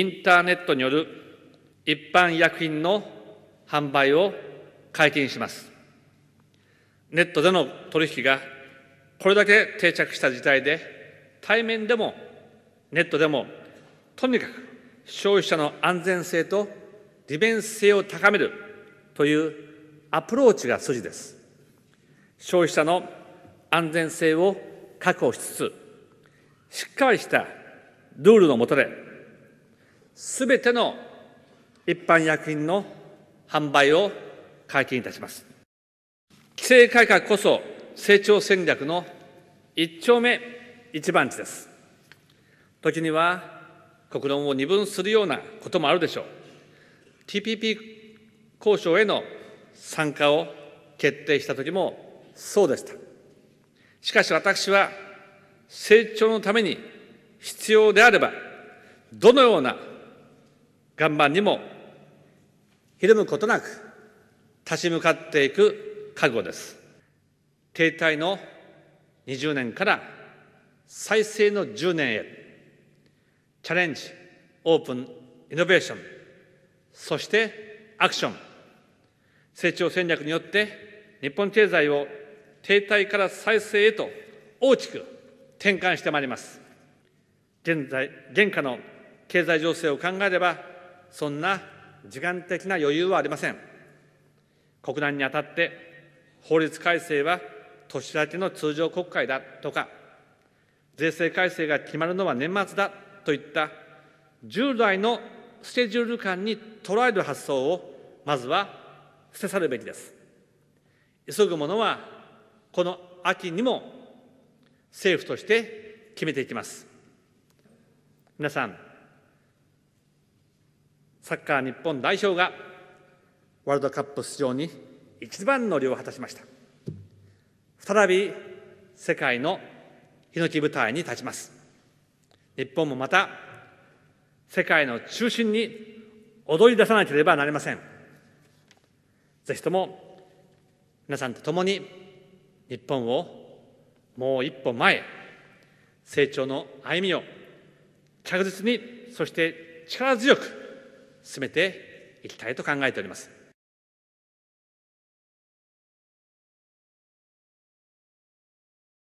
インターネットによる一般医薬品の販売を解禁しますネットでの取引がこれだけ定着した時代で対面でもネットでもとにかく消費者の安全性と利便性を高めるというアプローチが筋です消費者の安全性を確保しつつしっかりしたルールの下ですべての一般薬品の販売を解禁いたします。規制改革こそ成長戦略の一丁目一番地です。時には国論を二分するようなこともあるでしょう。TPP 交渉への参加を決定した時もそうでした。しかし私は成長のために必要であれば、どのような岩盤にもひるむことなく立ち向かっていく覚悟です。停滞の20年から再生の10年へ、チャレンジ、オープン、イノベーション、そしてアクション、成長戦略によって日本経済を停滞から再生へと大きく転換してまいります。現在、現下の経済情勢を考えれば、そんな時間的な余裕はありません。国難にあたって法律改正は年明けの通常国会だとか、税制改正が決まるのは年末だといった従来のスケジュール感に捉える発想をまずは捨て去るべきです。急ぐものはこの秋にも政府として決めていきます。皆さんサッカー日本代表がワールドカップ出場に一番乗りを果たしました再び世界のヒノキ舞台に立ちます日本もまた世界の中心に踊り出さなければなりませんぜひとも皆さんと共に日本をもう一歩前成長の歩みを着実にそして力強く進めていきたいと考えております